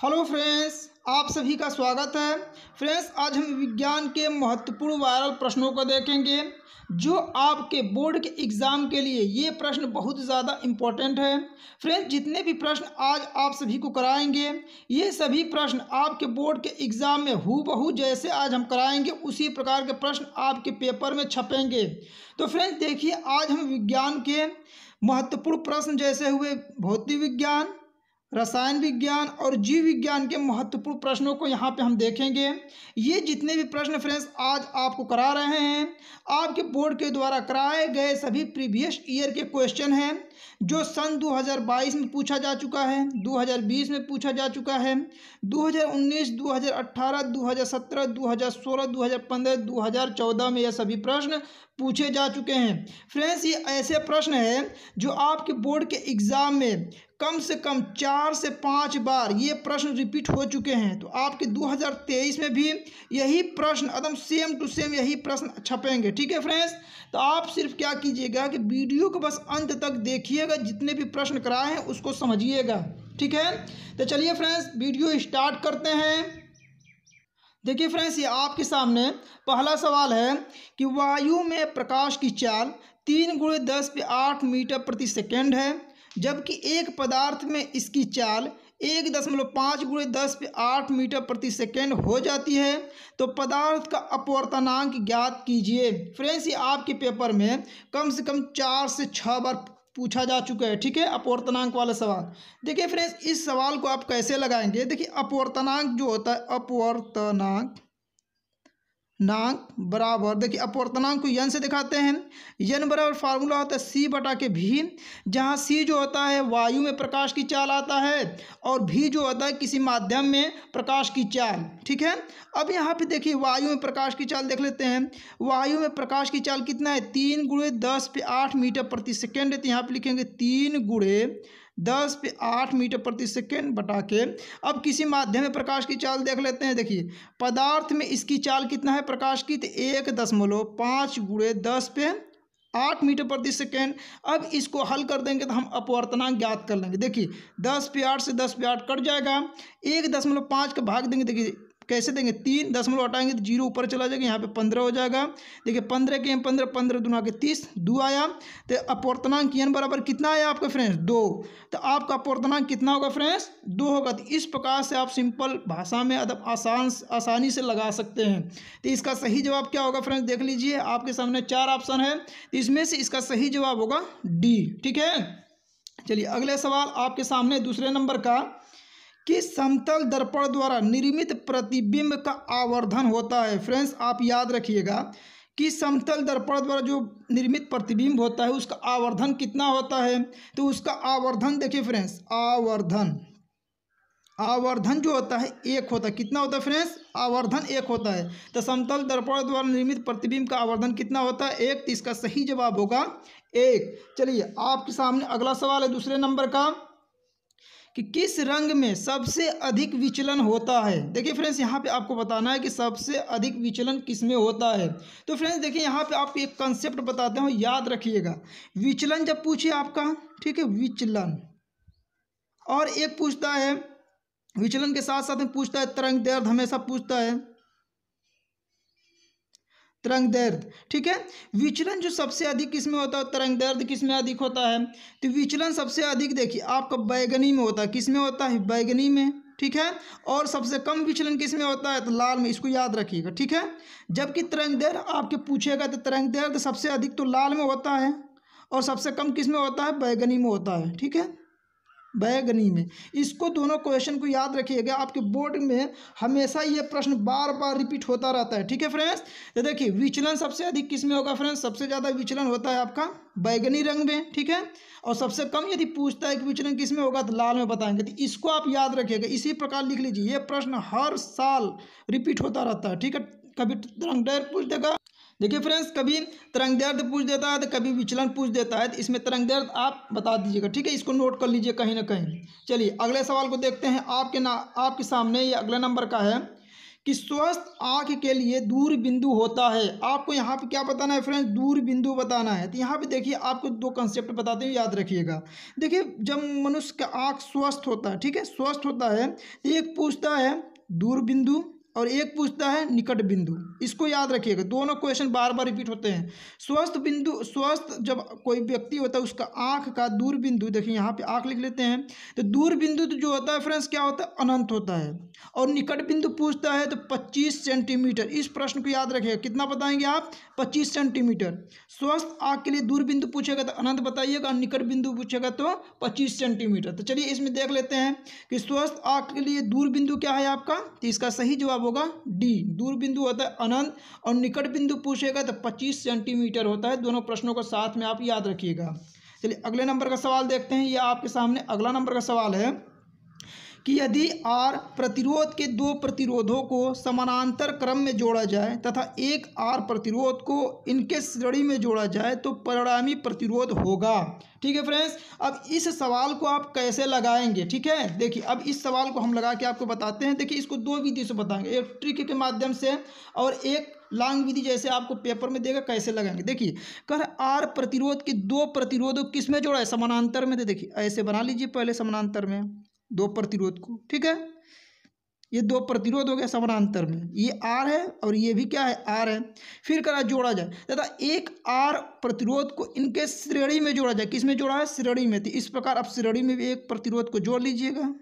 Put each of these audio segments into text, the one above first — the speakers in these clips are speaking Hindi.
हेलो फ्रेंड्स आप सभी का स्वागत है फ्रेंड्स आज हम विज्ञान के महत्वपूर्ण वायरल प्रश्नों को देखेंगे जो आपके बोर्ड के एग्ज़ाम के लिए ये प्रश्न बहुत ज़्यादा इम्पोर्टेंट है फ्रेंड्स जितने भी प्रश्न आज आप सभी को कराएंगे ये सभी प्रश्न आपके बोर्ड के एग्ज़ाम में हु बहू जैसे आज हम कराएंगे उसी प्रकार के प्रश्न आपके पेपर में छपेंगे तो फ्रेंड्स देखिए आज हम विज्ञान के महत्वपूर्ण प्रश्न जैसे हुए भौतिक विज्ञान रसायन विज्ञान और जीव विज्ञान के महत्वपूर्ण प्रश्नों को यहाँ पे हम देखेंगे ये जितने भी प्रश्न फ्रेंड्स आज आपको करा रहे हैं आपके बोर्ड के द्वारा कराए गए सभी प्रीवियस ईयर के क्वेश्चन हैं जो सन 2022 में पूछा जा चुका है 2020 में पूछा जा चुका है 2019, 2018, 2017, 2016, 2015, 2014 में यह सभी प्रश्न पूछे जा चुके हैं फ्रेंड्स ये ऐसे प्रश्न हैं जो आपके बोर्ड के एग्ज़ाम में कम से कम चार से पाँच बार ये प्रश्न रिपीट हो चुके हैं तो आपके 2023 में भी यही प्रश्न एकदम सेम टू सेम यही प्रश्न छपेंगे ठीक है फ्रेंड्स तो आप सिर्फ क्या कीजिएगा कि वीडियो को बस अंत तक देखिए देखिएगा जितने भी प्रश्न कराए हैं उसको समझिएगा ठीक है तो चलिए फ्रेंड्स वीडियो स्टार्ट करते हैं देखिए फ्रेंड्स ये आपके सामने पहला सवाल है कि वायु में प्रकाश की चाल तीन गुणे दस पे आठ मीटर प्रति सेकेंड है जबकि एक पदार्थ में इसकी चाल एक दशमलव पाँच गुणे दस पे आठ मीटर प्रति सेकेंड हो जाती है तो पदार्थ का अपवर्तनांक ज्ञात कीजिए फ्रेंड्स ये आपके पेपर में कम से कम चार से छः बार पूछा जा चुका है ठीक है अपवर्तनांक वाला सवाल देखिए फ्रेंड्स इस सवाल को आप कैसे लगाएंगे देखिए अपवर्तनांक जो होता है अपवर्तनांक नांग बराबर देखिए अपवर्तनांक को यन से दिखाते हैं यन बराबर फार्मूला होता है सी बटा के भी जहाँ सी जो होता है वायु में प्रकाश की चाल आता है और भी जो होता है किसी माध्यम में प्रकाश की चाल ठीक है अब यहाँ पे देखिए वायु में प्रकाश की चाल देख लेते हैं वायु में प्रकाश की चाल कितना है तीन गुड़े दस पे आठ मीटर प्रति सेकेंड है तो यहाँ पर लिखेंगे तीन गुड़े दस पे आठ मीटर प्रति सेकेंड बटा के अब किसी माध्यम में प्रकाश की चाल देख लेते हैं देखिए पदार्थ में इसकी चाल कितना है प्रकाश की तो एक दशमलव पाँच गुड़े दस पे आठ मीटर प्रति सेकेंड अब इसको हल कर देंगे तो हम अपवर्तनांक ज्ञात कर लेंगे देखिए दस पे आठ से दस पे आठ कट जाएगा एक दशमलव पाँच का भाग देंगे देखिए कैसे देंगे तीन दशमलव हटाएंगे तो जीरो ऊपर चला जाएगा यहाँ पे पंद्रह हो जाएगा देखिए पंद्रह के पंद्रह पंद्रह दुना के तीस दो आया तो अपोर्तनांक एन बराबर कितना आया आपका फ्रेंड्स दो तो आपका अपोर्तनांक कितना होगा फ्रेंड्स दो होगा तो इस प्रकार से आप सिंपल भाषा में अदब आसान आसानी से लगा सकते हैं तो इसका सही जवाब क्या होगा फ्रेंड्स देख लीजिए आपके सामने चार ऑप्शन है तो इसमें से इसका सही जवाब होगा डी ठीक है चलिए अगले सवाल आपके सामने दूसरे नंबर का कि समतल दर्पण द्वारा निर्मित प्रतिबिंब का आवर्धन होता है फ्रेंड्स आप याद रखिएगा कि समतल दर्पण द्वारा जो निर्मित प्रतिबिंब होता है उसका आवर्धन कितना होता है तो उसका आवर्धन देखिए फ्रेंड्स आवर्धन आवर्धन जो होता है एक होता है कितना होता है फ्रेंड्स आवर्धन एक होता है तो समतल दर्पण द्वारा निर्मित प्रतिबिंब का आवर्धन कितना होता है एक तो इसका सही जवाब होगा एक चलिए आपके सामने अगला सवाल है दूसरे नंबर का कि किस रंग में सबसे अधिक विचलन होता है देखिए फ्रेंड्स यहाँ पे आपको बताना है कि सबसे अधिक विचलन किस में होता है तो फ्रेंड्स देखिए यहाँ पे आपको एक कंसेप्ट बताते हैं याद रखिएगा विचलन जब पूछे आपका ठीक है विचलन और एक पूछता है विचलन के साथ साथ में पूछता है तरंग दर्द हमेशा पूछता है तरंग दर्द ठीक है विचलन जो सबसे अधिक किस में होता है तरंग दर्द किस में अधिक होता है तो विचलन सबसे अधिक देखिए आपका बैगनी में होता है किसमें होता है बैगनी में ठीक है और सबसे कम विचलन किस में होता है तो लाल में इसको याद रखिएगा ठीक है जबकि तरंग दर्द आपके पूछेगा तो तरंग दर्द सबसे अधिक तो लाल में होता है और सबसे कम किस में होता है बैगनी में होता है ठीक है बैगनी में इसको दोनों क्वेश्चन को याद रखिएगा आपके बोर्ड में हमेशा ये प्रश्न बार बार रिपीट होता रहता है ठीक है फ्रेंड्स तो देखिए विचलन सबसे अधिक किस में होगा फ्रेंड्स सबसे ज़्यादा विचलन होता है आपका बैगनी रंग में ठीक है और सबसे कम यदि पूछता है कि विचलन किस में होगा तो लाल में बताएंगे तो इसको आप याद रखिएगा इसी प्रकार लिख लीजिए ये प्रश्न हर साल रिपीट होता रहता है ठीक है कभी रंग डायर पूछ देगा देखिए फ्रेंड्स कभी तरंग दर्द पूछ देता है तो कभी विचलन पूछ देता है तो इसमें तरंग दर्द आप बता दीजिएगा ठीक है इसको नोट कर लीजिए कहीं ना कहीं चलिए अगले सवाल को देखते हैं आपके ना आपके सामने ये अगले नंबर का है कि स्वस्थ आँख के लिए दूर बिंदु होता है आपको यहाँ पे क्या बताना है फ्रेंड्स दूर बिंदु बताना है तो यहाँ पे देखिए आपको दो कंसेप्ट बताते हैं याद रखिएगा देखिए जब मनुष्य का आँख स्वस्थ होता है ठीक है स्वस्थ होता है एक पूछता है दूर बिंदु और एक पूछता है निकट बिंदु इसको याद रखिएगा दोनों क्वेश्चन बार बार रिपीट होते हैं स्वस्थ बिंदु स्वस्थ जब कोई व्यक्ति होता है उसका आँख का दूर बिंदु देखिए यहाँ पे आँख लिख लेते हैं तो दूर बिंदु तो जो होता है फ्रेंड्स क्या होता है अनंत होता है और निकट बिंदु पूछता है तो पच्चीस सेंटीमीटर इस प्रश्न को याद रखिएगा कितना बताएंगे आप पच्चीस सेंटीमीटर स्वस्थ आँख के लिए दूर बिंदु पूछेगा तो अनंत बताइएगा और निकट बिंदु पूछेगा तो पच्चीस सेंटीमीटर तो चलिए इसमें देख लेते हैं कि स्वस्थ आँख के लिए दूर बिंदु क्या है आपका तो इसका सही जवाब जवाब होगा डी दूर बिंदु होता है अनंत और निकट बिंदु पूछेगा तो पच्चीस सेंटीमीटर होता है दोनों प्रश्नों को साथ में आप याद रखिएगा चलिए अगले नंबर का सवाल देखते हैं यह आपके सामने अगला नंबर का सवाल है कि यदि आर प्रतिरोध के दो प्रतिरोधों को समानांतर क्रम में जोड़ा जाए तथा एक आर प्रतिरोध को इनके श्रेणी में जोड़ा जाए तो परिणामी प्रतिरोध होगा ठीक है फ्रेंड्स अब इस सवाल को आप कैसे लगाएंगे ठीक है देखिए अब इस सवाल को हम लगा के आपको बताते हैं देखिए इसको दो विधि से बताएंगे एक ट्रिक के माध्यम से और एक लांग विधि जैसे आपको पेपर में देगा कैसे लगाएंगे देखिए कर आर प्रतिरोध के दो प्रतिरोध किस में जोड़ा है समानांतर में दे देखिए ऐसे बना लीजिए पहले समानांतर में दो प्रतिरोध को ठीक है ये दो प्रतिरोध हो गया समानांतर में ये आर है और ये भी क्या है आर है फिर करा जोड़ा जाए तथा एक आर प्रतिरोध को इनके श्रेणी में जोड़ा जाए किस में जोड़ा है श्रेणी में तो इस प्रकार आप श्रेणी में भी एक प्रतिरोध को जोड़ लीजिएगा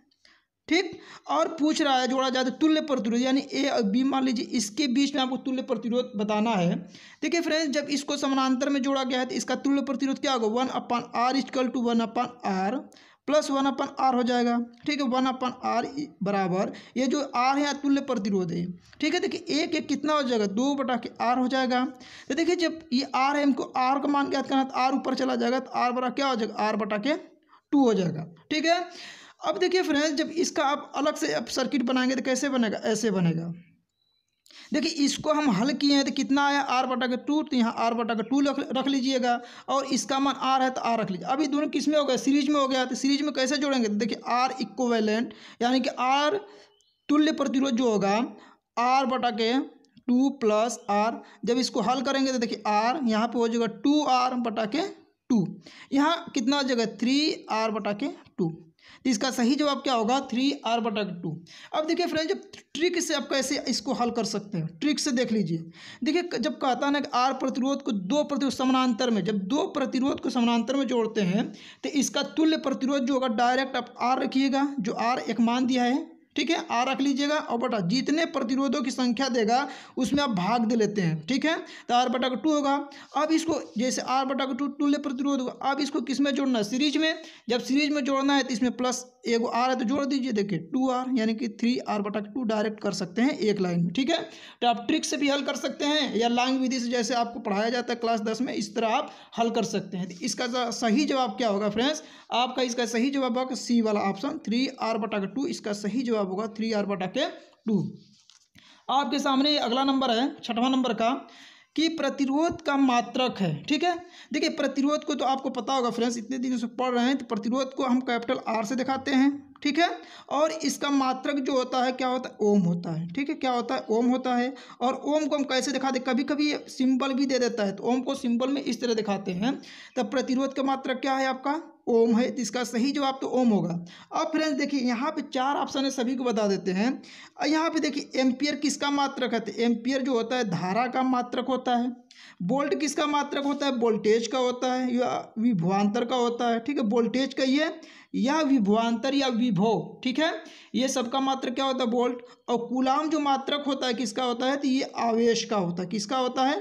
ठीक और पूछ रहा है जोड़ा जाए तो तुल्य प्रतिरोध यानी ए और बी मान लीजिए इसके बीच में आपको तुल्य प्रतिरोध बताना है देखिए फ्रेंड्स जब इसको समानांतर में जोड़ा गया है तो इसका तुल्य प्रतिरोध क्या होगा one upon R equal to one upon R plus one upon R हो जाएगा ठीक है वन अपन आर बराबर ये जो आर है अतुल्य प्रतिरोध है ठीक है देखिए एक एक कितना हो जाएगा दो बटा के आर हो जाएगा तो देखिए जब ये आर है हमको आर का मान याद करना तो आर ऊपर चला जाएगा तो आर बटा क्या हो जाएगा आर बटा के टू हो जाएगा ठीक है अब देखिए फ्रेंड्स जब इसका आप अलग से अब सर्किट बनाएंगे तो कैसे बनेगा ऐसे बनेगा देखिए इसको हम हल किए हैं तो कितना आया आर बटा के टू तो यहाँ आर बटा के टू रख लीजिएगा और इसका मान आर है तो आर रख लीजिए अभी दोनों किस में हो गया सीरीज में हो गया तो सीरीज में कैसे जोड़ेंगे तो देखिए आर इक्वेलेंट यानी कि आर तुल्य प्रतिरोध जो होगा आर बटा के टू प्लस आर जब इसको हल करेंगे तो देखिए आर यहाँ पर हो जाएगा टू आर बटा के टू यहाँ कितना हो जाएगा थ्री आर बटा के टू तो इसका सही जवाब क्या होगा थ्री आर बटा टू अब देखिए फ्रेंड जब ट्रिक से आप कैसे इसको हल कर सकते हैं ट्रिक से देख लीजिए देखिए जब कहता है ना कि आर प्रतिरोध को दो प्रतिरोध समानांतर में जब दो प्रतिरोध को समानांतर में जोड़ते हैं तो इसका तुल्य प्रतिरोध जो होगा डायरेक्ट आप आर रखिएगा जो आर एक मान दिया है ठीक है आ रख लीजिएगा और बटा जितने प्रतिरोधों की संख्या देगा उसमें आप भाग दे लेते हैं ठीक है तो आर बटा का टू होगा अब इसको जैसे आर बटा का टू टू ले प्रतिरोध होगा अब इसको किस में जोड़ना है सीरीज में जब सीरीज में जोड़ना है तो इसमें प्लस एगो आर है तो जोड़ दीजिए देखिए टू आर यानी कि थ्री आर बटा का टू डायरेक्ट कर सकते हैं एक लाइन में ठीक है तो आप ट्रिक से भी हल कर सकते हैं या लांग विधि से जैसे आपको पढ़ाया जाता है क्लास दस में इस तरह आप हल कर सकते हैं तो इसका सही जवाब क्या होगा फ्रेंड्स आपका इसका सही जवाब होगा सी वाला ऑप्शन थ्री आर बटा का टू इसका सही जवाब होगा थ्री आर बटा के टू आपके सामने अगला नंबर है छठवां नंबर का कि प्रतिरोध का मात्रक है ठीक है देखिए प्रतिरोध को तो आपको पता होगा फ्रेंड्स इतने दिन से पढ़ रहे हैं तो प्रतिरोध को हम कैपिटल आर से दिखाते हैं ठीक है और इसका मात्रक जो होता है क्या होता है ओम होता है ठीक है क्या होता है ओम होता है और ओम को हम कैसे दिखा दे कभी कभी सिंबल भी दे देता है तो ओम को सिंबल में इस तरह दिखाते हैं तब तो प्रतिरोध का मात्रक क्या है आपका ओम है तो इसका सही जवाब तो ओम होगा अब फ्रेंड्स देखिए यहाँ पे चार ऑप्शन है सभी को बता देते हैं यहाँ पे देखिए एम्पियर किसका मात्रक है तो एम्पियर जो होता है धारा का मात्रक होता है बोल्ट किसका मात्रक होता है वोल्टेज का होता है या विभवान्तर का होता है ठीक है वोल्टेज का ये या विभवान्तर या विभव ठीक है ये सबका मात्र क्या होता है बोल्ट और कुलाम जो मात्रक होता है किसका होता है तो ये आवेश का होता है किसका होता है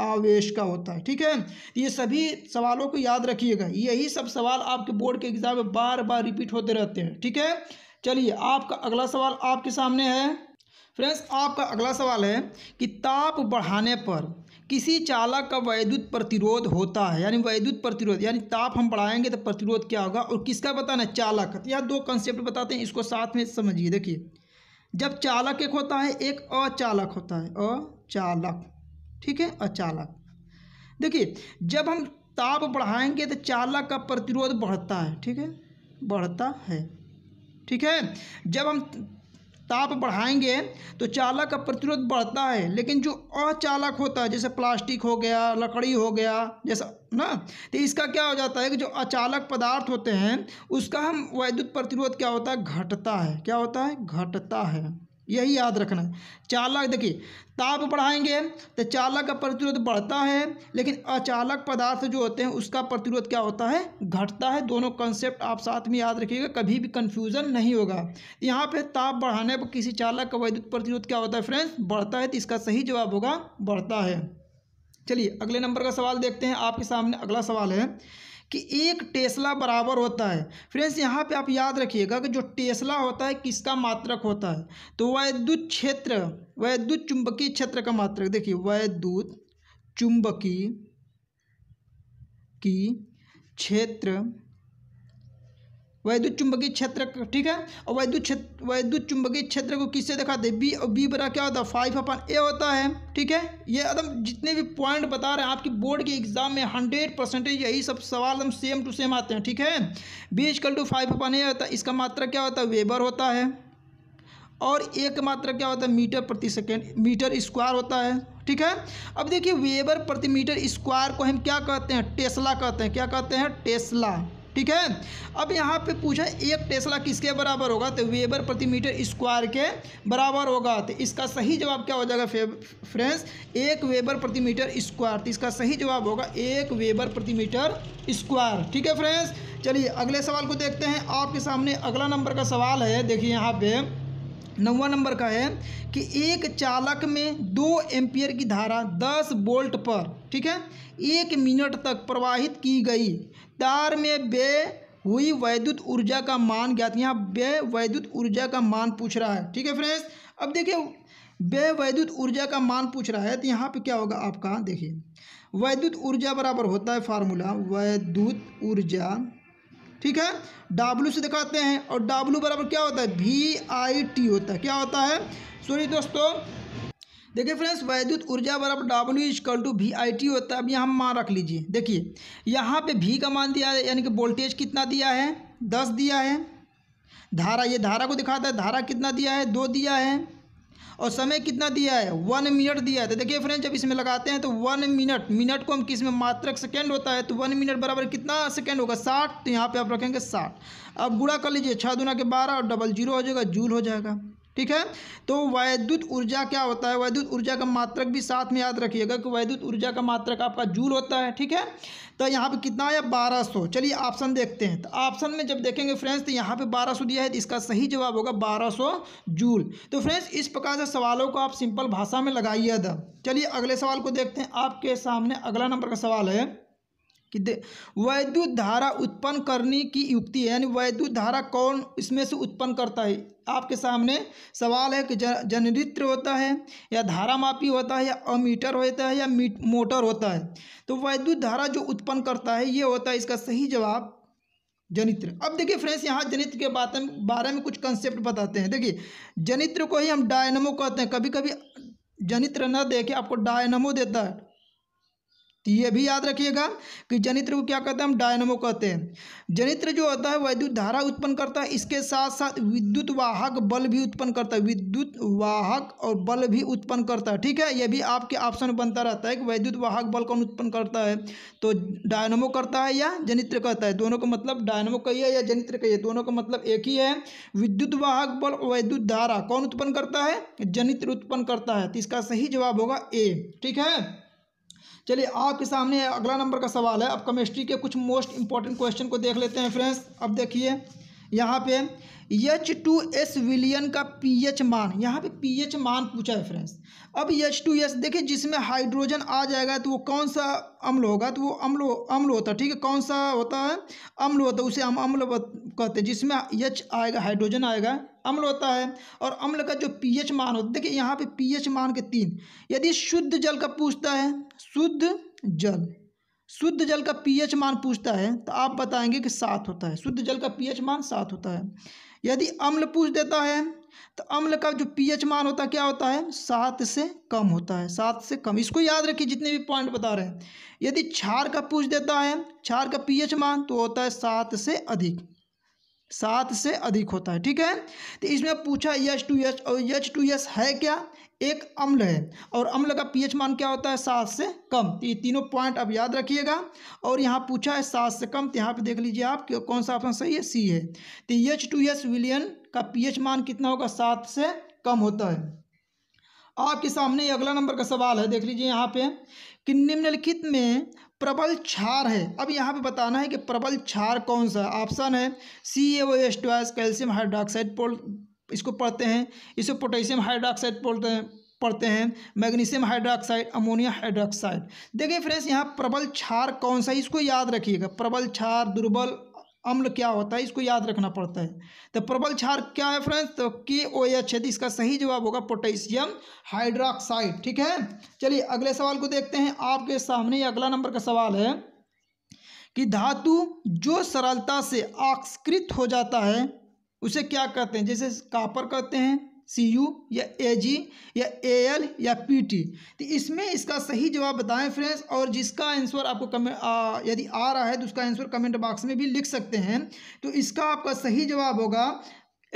आवेश का होता है ठीक है तो ये सभी सवालों को याद रखिएगा यही सब सवाल आपके बोर्ड के एग्जाम में बार बार रिपीट होते रहते हैं ठीक है चलिए आपका अगला सवाल आपके सामने है फ्रेंड्स आपका अगला सवाल है कि ताप बढ़ाने पर किसी चालक का वैद्युत प्रतिरोध होता है यानी वैद्युत प्रतिरोध यानी ताप हम बढ़ाएंगे तो प्रतिरोध क्या होगा और किसका बताना है चालक तो यह दो कंसेप्ट बताते हैं इसको साथ में समझिए देखिए जब चालक एक होता है एक अचालक होता है अचालक ठीक है अचालक देखिए जब हम ताप बढ़ाएंगे तो चालक का प्रतिरोध बढ़ता है ठीक है बढ़ता है ठीक है जब हम ताप बढ़ाएंगे तो चालक का प्रतिरोध बढ़ता है लेकिन जो अचालक होता है जैसे प्लास्टिक हो गया लकड़ी हो गया जैसा ना तो इसका क्या हो जाता है कि जो अचालक पदार्थ होते हैं उसका हम वैद्युत प्रतिरोध क्या होता है घटता है क्या होता है घटता है यही याद रखना है चालक देखिए ताप बढ़ाएंगे तो चालक का प्रतिरोध बढ़ता है लेकिन अचालक पदार्थ जो होते हैं उसका प्रतिरोध क्या होता है घटता है दोनों कंसेप्ट आप साथ में याद रखिएगा कभी भी कन्फ्यूज़न नहीं होगा यहाँ पे ताप बढ़ाने पर किसी चालक का वैद्युत प्रतिरोध क्या होता है फ्रेंड्स बढ़ता है तो इसका सही जवाब होगा बढ़ता है चलिए अगले नंबर का सवाल देखते हैं आपके सामने अगला सवाल है कि एक टेस्ला बराबर होता है फ्रेंड्स यहाँ पे आप याद रखिएगा कि जो टेस्ला होता है किसका मात्रक होता है तो वैद्युत क्षेत्र वैद्युत चुंबकीय क्षेत्र का मात्रक देखिए वैद्युत चुंबकीय की क्षेत्र वैद्युत चुंबकीय क्षेत्र ठीक है और वैद्युत क्षेत्र वैद्युत चुंबकीय क्षेत्र को किससे दिखाते हैं बी और बी बरा क्या होता है फाइव अपन ए होता है ठीक है ये एकदम जितने भी पॉइंट बता रहे हैं आपकी बोर्ड के एग्जाम में हंड्रेड परसेंटेज यही सब सवाल एकदम सेम टू सेम आते हैं ठीक है बी कल टू फाइव अपन ए होता है इसका मात्रा क्या होता है वेबर होता है और एक मात्रा क्या होता है मीटर प्रति सेकेंड मीटर स्क्वायर होता है ठीक है अब देखिए वेबर प्रति मीटर स्क्वायर को हम क्या कहते हैं टेस्ला कहते हैं क्या कहते हैं टेस्ला ठीक है अब यहाँ पे पूछा एक टेस्ला किसके बराबर होगा तो वेबर प्रति मीटर स्क्वायर के बराबर होगा तो इसका सही जवाब क्या हो जाएगा फ्रेंड्स एक वेबर प्रति मीटर स्क्वायर तो इसका सही जवाब होगा एक वेबर प्रति मीटर स्क्वायर ठीक है फ्रेंड्स चलिए अगले सवाल को देखते हैं आपके सामने अगला नंबर का सवाल है देखिए यहाँ पर नौवा नंबर का है कि एक चालक में दो एम्पियर की धारा दस बोल्ट पर ठीक है एक मिनट तक प्रवाहित की गई तार में व्यय हुई वैद्युत ऊर्जा का मान ज्ञात यहाँ व्यय वैद्युत ऊर्जा का मान पूछ रहा है ठीक है फ्रेंड्स अब देखिए व्यय वैद्युत ऊर्जा का मान पूछ रहा है तो यहाँ पे क्या होगा आपका देखिए वैद्युत ऊर्जा बराबर होता है फार्मूला वैद्युत ऊर्जा ठीक है W से दिखाते हैं और W बराबर क्या होता है वी आई टी होता है क्या होता है सॉरी दोस्तों देखिए फ्रेंड्स वैद्युत ऊर्जा बराबर W equal to V I T होता है अब यहाँ मान रख लीजिए देखिए यहाँ पे भी का मान दिया है यानी कि वोल्टेज कितना दिया है दस दिया है धारा ये धारा को दिखाता है धारा कितना दिया है दो दिया है और समय कितना दिया है वन मिनट दिया है तो देखिए फ्रेंड जब इसमें लगाते हैं तो वन मिनट मिनट को हम किस में मात्रक सेकेंड होता है तो वन मिनट बराबर कितना सेकेंड होगा साठ तो यहाँ पर आप रखेंगे साठ अब गुड़ा कर लीजिए छः दुना के बारह और डबल जीरो हो जाएगा जूल हो जाएगा ठीक है तो वैद्युत ऊर्जा क्या होता है वैद्युत ऊर्जा का मात्रक भी साथ में याद रखिएगा कि वैद्युत ऊर्जा का मात्रक आपका जूल होता है ठीक है तो यहाँ पे कितना आया बारह सौ चलिए ऑप्शन देखते हैं तो ऑप्शन में जब देखेंगे फ्रेंड्स तो यहाँ पे बारह सौ दिया है तो इसका सही जवाब होगा बारह सौ जूल तो फ्रेंड्स इस प्रकार से सवालों को आप सिंपल भाषा में लगाइए चलिए अगले सवाल को देखते हैं आपके सामने अगला नंबर का सवाल है कि वैद्युत धारा उत्पन्न करने की युक्ति है यानी वैद्युत धारा कौन इसमें से उत्पन्न करता है आपके सामने सवाल है कि जनरित्र होता है या धारा मापी होता है या अमीटर होता है या मोटर होता है तो वैद्युत धारा जो उत्पन्न करता है ये होता है इसका सही जवाब जनित्र अब देखिए फ्रेंड्स यहाँ जनित्र के बात बारे में कुछ कंसेप्ट बताते हैं देखिए जनित्र को ही हम डायनमो कहते हैं कभी कभी जनित्र न देखे आपको डायनमो देता है तो ये भी याद रखिएगा कि जनित्र को क्या कहते हैं हम डायनमो कहते हैं जनित्र जो होता है वैद्युत धारा उत्पन्न करता है इसके साथ साथ विद्युत वाहक बल भी उत्पन्न करता है विद्युत वाहक और बल भी उत्पन्न करता है ठीक है ये भी आपके ऑप्शन बनता रहता है कि वैद्युत वाहक बल कौन उत्पन्न करता है तो डायनमो करता है या जनित्र कहता है दोनों का मतलब डायनमो कहिए या जनित्र कहिए दोनों का मतलब एक ही है विद्युत वाहक बल और वैद्युत धारा कौन उत्पन्न करता है जनित्र उत्पन्न करता है तो इसका सही जवाब होगा ए ठीक है चलिए आपके सामने अगला नंबर का सवाल है अब केमिस्ट्री के कुछ मोस्ट इंपॉर्टेंट क्वेश्चन को देख लेते हैं फ्रेंड्स अब देखिए यहाँ पे एच टू एस विलियन का पी एच मान यहाँ पे पी एच मान पूछा है फ्रेंड्स अब एच टू एस देखिए जिसमें हाइड्रोजन आ जाएगा तो वो कौन सा अम्ल होगा तो वो अम्ल अम्ल होता है ठीक है कौन सा होता है अम्ल होता है उसे हम अम्ल कहते हैं जिसमें एच आएगा हाइड्रोजन आएगा अम्ल होता है और अम्ल का जो पीएच मान होता देखिए यहाँ पे पीएच मान के तीन यदि शुद्ध जल का पूछता है शुद्ध जल शुद्ध जल का पीएच मान पूछता है तो आप बताएंगे कि सात होता है शुद्ध जल का पीएच मान सात होता है यदि अम्ल पूछ देता है तो अम्ल का जो पीएच मान होता है क्या होता है सात से कम होता है सात से कम इसको याद रखिए जितने भी पॉइंट बता रहे हैं यदि क्षार का पूछ देता है क्षार का पीएच मान तो होता है सात से अधिक सात से अधिक होता है ठीक है तो इसमें पूछा यच टू यच और यच टू यच है क्या एक अम्ल है और अम्ल का पीएच मान क्या होता है सात से कम तो ये तीनों पॉइंट आप याद रखिएगा और यहाँ पूछा है सात से कम तो यहाँ पे देख लीजिए आप कि कौन सा ऑप्शन सही है सी है तो यच टू यच विलियन का पीएच मान कितना होगा सात से कम होता है आपके सामने अगला नंबर का सवाल है देख लीजिए यहाँ पे कि निम्नलिखित में प्रबल क्षार है अब यहाँ पे बताना है कि प्रबल क्षार कौन सा ऑप्शन है C A O S twice calcium hydroxide पोल इसको पढ़ते हैं इसे पोटेशियम हाइड्रोक्साइड बोलते हैं पढ़ते हैं मैग्नीशियम हाइड्रोक्साइड अमोनिया हाइड्रोक्साइड देखिए फ्रेंड्स यहाँ प्रबल क्षार कौन सा इसको याद रखिएगा प्रबल क्षार दुर्बल अम्ल क्या होता है इसको याद रखना पड़ता है तो प्रबल क्षार क्या है फ्रेंड्स तो के ओ एच है इसका सही जवाब होगा पोटेशियम हाइड्रोक्साइड ठीक है चलिए अगले सवाल को देखते हैं आपके सामने अगला नंबर का सवाल है कि धातु जो सरलता से आक्सकृत हो जाता है उसे क्या कहते हैं जैसे कापर कहते हैं सी यू या ए जी या ए एल या पी टी तो इसमें इसका सही जवाब बताएं फ्रेंड्स और जिसका आंसर आपको कमेंट यदि आ रहा है तो उसका आंसर कमेंट बॉक्स में भी लिख सकते हैं तो इसका आपका सही जवाब होगा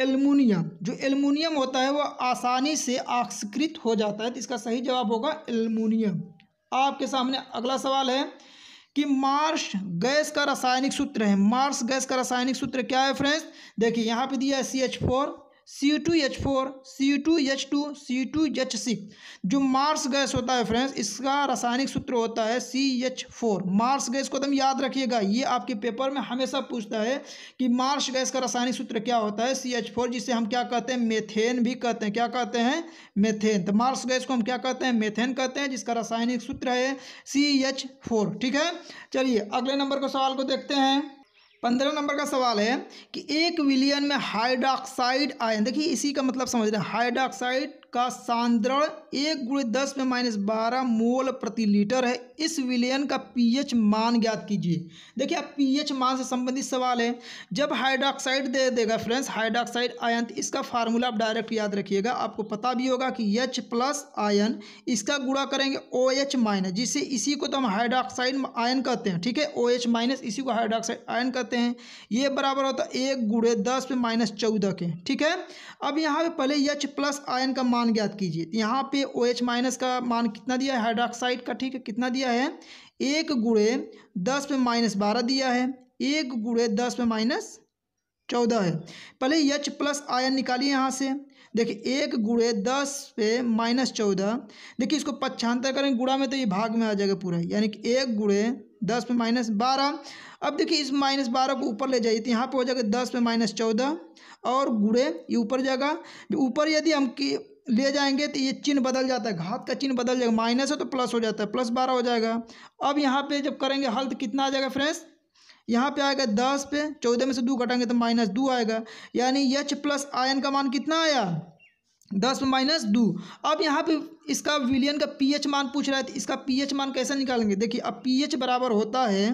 एलमिनियम जो एलमोनियम होता है वह आसानी से आक्सकृत हो जाता है तो इसका सही जवाब होगा एलमोनियम आपके सामने अगला सवाल है कि मार्श गैस का रासायनिक सूत्र है मार्स गैस का रासायनिक सूत्र क्या है फ्रेंड्स देखिए यहाँ पे दिया है C H four C two H four C two H two C two H six जो मार्स गैस होता है फ्रेंड्स इसका रासायनिक सूत्र होता है C H four marsh gas को एकदम तो याद रखिएगा ये आपके पेपर में हमेशा पूछता है कि मार्स गैस का रासायनिक सूत्र क्या होता है सी एच फोर जिसे हम क्या कहते हैं मेथेन भी कहते हैं क्या कहते हैं मेथेन तो मार्स गैस को हम क्या कहते हैं मेथेन कहते हैं जिसका रासायनिक सूत्र है सी एच फोर ठीक है चलिए अगले नंबर के सवाल को देखते हैं पंद्रह नंबर का सवाल है कि एक विलियन में हाइड्रॉक्साइड आयन देखिए इसी का मतलब समझ रहे हैं हाइड्रॉक्साइड का सांद्रण एक गुड़े दस में माइनस बारह मोल प्रति लीटर है इस विलयन का पीएच मान ज्ञात कीजिए देखिए आप पीएच मान से संबंधित सवाल है जब हाइड्रोक्साइड दे देगा फ्रेंड्स हाइड्रोक्साइड आयन इसका फार्मूला आप डायरेक्ट याद रखिएगा आपको पता भी होगा कि एच प्लस आयन इसका गुड़ा करेंगे ओ एच माइनस जिससे इसी को तो हम हाइड्रोक्साइड आयन कहते हैं ठीक है ओ एच माइनस इसी को हाइड्रोक्साइड आयन कहते हैं ये बराबर होता तो है एक गुड़े दस में माइनस चौदह के ठीक है अब यहाँ पे पहले एच प्लस आयन का मान मान ज्ञात कीजिए तो यहाँ पे ओ एच माइनस का मान कितना दिया है हाइड्रोक्साइड का ठीक है कितना दिया है एक गुड़े दस में माइनस बारह दिया है एक गुड़े दस में माइनस चौदह है पहले यच प्लस आयन निकालिए यहाँ से देखिए एक गुड़े दस पे माइनस चौदह देखिए इसको पच्छांतर करें गुड़ा में तो ये भाग में आ जाएगा पूरा यानी कि एक गुड़े दस पे माइनस बारह अब देखिए इस माइनस बारह को ऊपर ले जाइए तो यहाँ पे हो जाएगा दस पे माइनस चौदह और गुड़े ये ऊपर जाएगा ऊपर यदि हम ले जाएंगे तो ये चिन्ह बदल जाता है घात का चिन्ह बदल जाएगा माइनस है तो प्लस हो जाता है प्लस बारह हो जाएगा अब यहाँ पे जब करेंगे हल तो कितना आ जाएगा फ्रेंड्स यहाँ पे आएगा दस पे चौदह में से दो घटाएंगे तो माइनस दो आएगा यानी यच प्लस आयन का मान कितना आया दस माइनस दो अब यहाँ पे इसका विलियन का एच मान पूछ रहा है तो इसका एच मान कैसे निकालेंगे देखिए अब एच बराबर होता है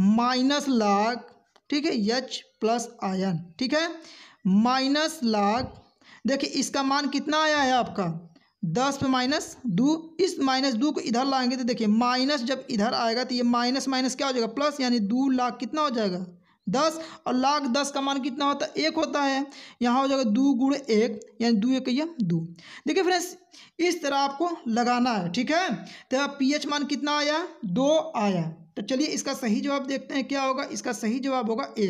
माइनस लाख ठीक है यच प्लस आयन ठीक है माइनस लाख देखिए इसका मान कितना आया है आपका दस पे माइनस दो इस माइनस दो को इधर लाएंगे तो देखिए माइनस जब इधर आएगा तो ये माइनस माइनस क्या हो जाएगा प्लस यानी दो लाख कितना हो जाएगा दस और लाख दस का मान कितना होता है एक होता है यहाँ हो जाएगा दो गुड़ एक यानी दो एक या दो देखिए फ्रेंड्स इस तरह आपको लगाना है ठीक है तो पीएच मान कितना आया दो आया तो चलिए इसका सही जवाब देखते हैं क्या होगा इसका सही जवाब होगा ए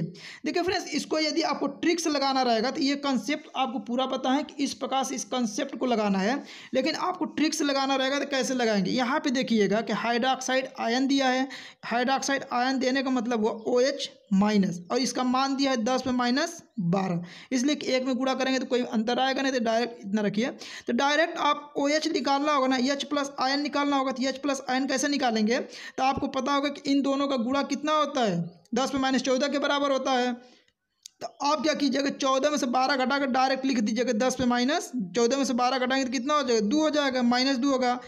देखिए फ्रेंड्स इसको यदि आपको ट्रिक्स लगाना रहेगा तो ये कंसेप्ट आपको पूरा पता है कि इस प्रकार से इस कंसेप्ट को लगाना है लेकिन आपको ट्रिक्स लगाना रहेगा तो कैसे लगाएंगे यहाँ पे देखिएगा कि हाइड्रोक्साइड आयन दिया है हाइड्रोक्साइड आयन देने का मतलब हुआ ओ OH, माइनस और इसका मान दिया है दस में माइनस बारह इसलिए एक में गुड़ा करेंगे तो कोई अंतर आएगा नहीं तो डायरेक्ट इतना रखिए तो डायरेक्ट आप ओ OH निकालना होगा ना एच प्लस आयन निकालना होगा तो एच प्लस आयन कैसे निकालेंगे तो आपको पता होगा कि इन दोनों का गुड़ा कितना होता है दस में माइनस चौदह के बराबर होता है तो आप क्या कीजिएगा चौदह में से बारह घटाकर डायरेक्ट लिख दीजिएगा दस पे माइनस चौदह में से बारह घटाएंगे तो कितना हो जाएगा दो हो जाएगा माइनस दो होगा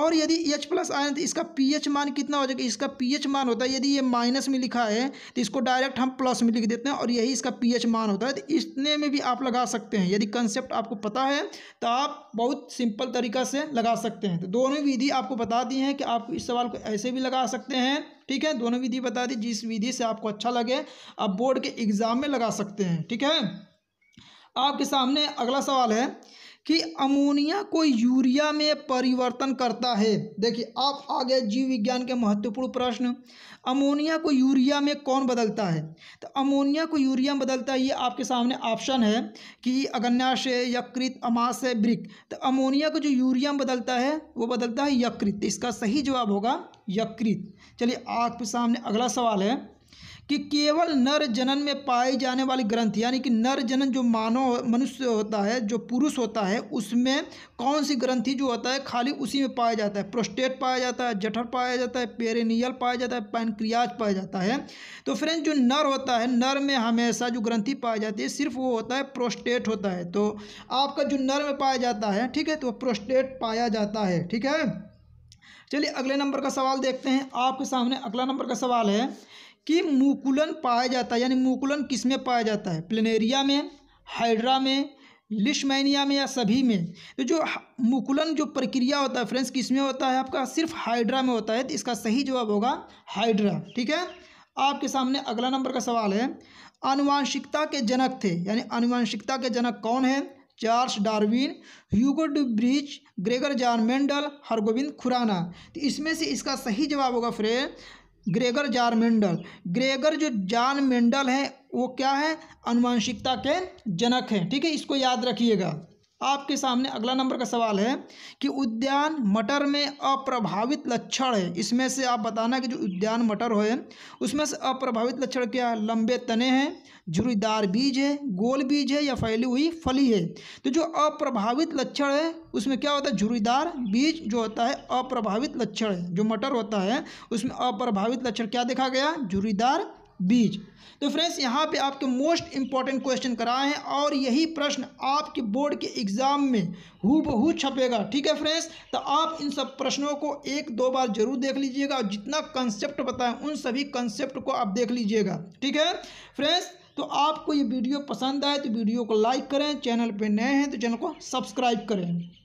और यदि एच प्लस आए तो इसका पी एच मान कितना हो जाएगा इसका पी एच मान होता है यदि ये माइनस में लिखा है तो इसको डायरेक्ट हम प्लस में लिख देते हैं और यही इसका पी एच मान होता है तो इतने में भी आप लगा सकते हैं यदि कंसेप्ट आपको पता है तो आप बहुत सिंपल तरीका से लगा सकते हैं तो दोनों विधि आपको बता दी हैं कि आप इस सवाल को ऐसे भी लगा सकते हैं ठीक है दोनों विधि बता दी जिस विधि से आपको अच्छा लगे आप बोर्ड के एग्ज़ाम में लगा सकते हैं ठीक है आपके सामने अगला सवाल है कि अमोनिया को यूरिया में परिवर्तन करता है देखिए आप आ गए जीव विज्ञान के महत्वपूर्ण प्रश्न अमोनिया को यूरिया में कौन बदलता है तो अमोनिया को यूरिया में बदलता है ये आपके सामने ऑप्शन है कि अगन्याशय यकृत अमाश है ब्रिक तो अमोनिया को जो यूरिया में बदलता है वो बदलता है यकृत तो इसका सही जवाब होगा यकृत चलिए आपके सामने अगला सवाल है कि केवल नर जनन में पाई जाने वाली ग्रंथ यानी कि नर जनन जो मानव मनुष्य होता है जो पुरुष होता है उसमें कौन सी ग्रंथि जो होता है खाली उसी में पाया जाता है प्रोस्टेट पाया जाता है जठर पाया जाता है पेरेनियल पाया जाता है पैनक्रियाज पाया जाता है तो फ्रेंड जो नर होता है नर में हमेशा जो ग्रंथि पाई जाती है सिर्फ वो होता है प्रोस्टेट होता है तो आपका जो नर में पाया जाता है ठीक है तो प्रोस्टेट पाया जाता है ठीक है चलिए अगले नंबर का सवाल देखते हैं आपके सामने अगला नंबर का सवाल है कि मुकुलन पाया जाता है यानी मुकुलन किस में पाया जाता है प्लेनेरिया में हाइड्रा में लिशमैनिया में या सभी में तो जो मुकुलन जो प्रक्रिया होता है फ्रेंड्स किस में होता है आपका सिर्फ हाइड्रा में होता है तो इसका सही जवाब होगा हाइड्रा ठीक है आपके सामने अगला नंबर का सवाल है अनुवांशिकता के जनक थे यानी अनुवांशिकता के जनक कौन है Charles Darwin Hugo Vries Gregor John Mendel Hargobind Khorana तो इसमें से इसका सही जवाब होगा फ्रेंड ग्रेगर जार मेंडल ग्रेगर जो जान मेंडल हैं वो क्या है अनुवांशिकता के जनक हैं ठीक है इसको याद रखिएगा आपके सामने अगला नंबर का सवाल है कि उद्यान मटर में अप्रभावित लक्षण है इसमें से आप बताना कि जो उद्यान मटर हो उसमें से अप्रभावित लक्षण क्या है लंबे तने हैं झुरीदार बीज है गोल बीज है या फैली हुई फली है तो जो अप्रभावित लक्षण है उसमें क्या होता है झुरीदार बीज जो होता है अप्रभावित लक्षण है जो मटर होता है उसमें अप्रभावित लक्षण क्या देखा गया झुरीदार बीज तो फ्रेंड्स यहाँ पे आपके मोस्ट इम्पॉर्टेंट क्वेश्चन कराए हैं और यही प्रश्न आपके बोर्ड के एग्ज़ाम में हु बहू छपेगा ठीक है फ्रेंड्स तो आप इन सब प्रश्नों को एक दो बार जरूर देख लीजिएगा और जितना कंसेप्ट बताएं उन सभी कंसेप्ट को आप देख लीजिएगा ठीक है फ्रेंड्स तो आपको ये वीडियो पसंद आए तो वीडियो को लाइक करें चैनल पर नए हैं तो चैनल को सब्सक्राइब करें